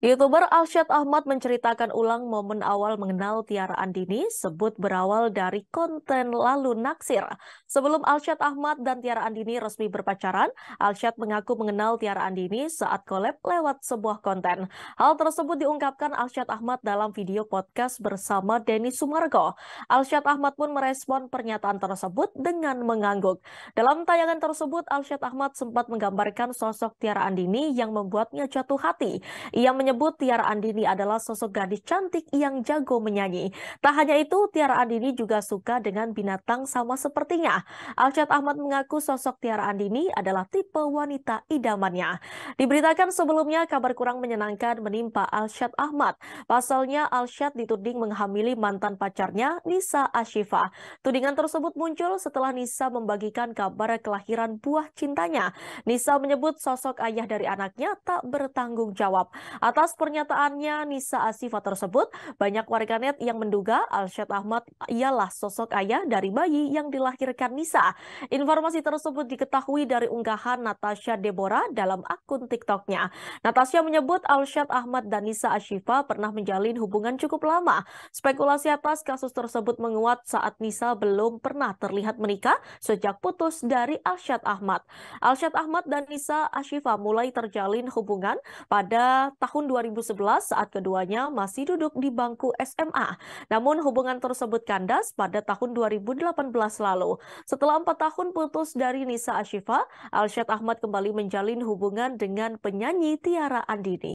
YouTuber Alshad Ahmad menceritakan ulang momen awal mengenal Tiara Andini, sebut berawal dari konten lalu naksir. Sebelum Alshad Ahmad dan Tiara Andini resmi berpacaran, Alshad mengaku mengenal Tiara Andini saat collab lewat sebuah konten. Hal tersebut diungkapkan Alshad Ahmad dalam video podcast bersama Denny Sumargo. Alshad Ahmad pun merespon pernyataan tersebut dengan mengangguk. Dalam tayangan tersebut, Alshad Ahmad sempat menggambarkan sosok Tiara Andini yang membuatnya jatuh hati. Ia menyebut Tiara Andini adalah sosok gadis cantik yang jago menyanyi. Tak hanya itu, Tiara Andini juga suka dengan binatang sama sepertinya. Alshad Ahmad mengaku sosok Tiara Andini adalah tipe wanita idamannya. Diberitakan sebelumnya, kabar kurang menyenangkan menimpa Alshad Ahmad. Pasalnya, Alshad dituding menghamili mantan pacarnya, Nisa Ashifa. Tudingan tersebut muncul setelah Nisa membagikan kabar kelahiran buah cintanya. Nisa menyebut sosok ayah dari anaknya tak bertanggung jawab. Atas Atas pernyataannya Nisa Asifa tersebut, banyak warganet yang menduga Alshad Ahmad ialah sosok ayah dari bayi yang dilahirkan Nisa. Informasi tersebut diketahui dari unggahan Natasha Deborah dalam akun TikToknya. Natasha menyebut Alshad Ahmad dan Nisa Asifa pernah menjalin hubungan cukup lama. Spekulasi atas kasus tersebut menguat saat Nisa belum pernah terlihat menikah sejak putus dari Alshad Ahmad. Alshad Ahmad dan Nisa Asifa mulai terjalin hubungan pada tahun 2011 saat keduanya masih duduk di bangku SMA. Namun hubungan tersebut kandas pada tahun 2018 lalu. Setelah empat tahun putus dari Nisa Ashifa, Alshad Ahmad kembali menjalin hubungan dengan penyanyi Tiara Andini.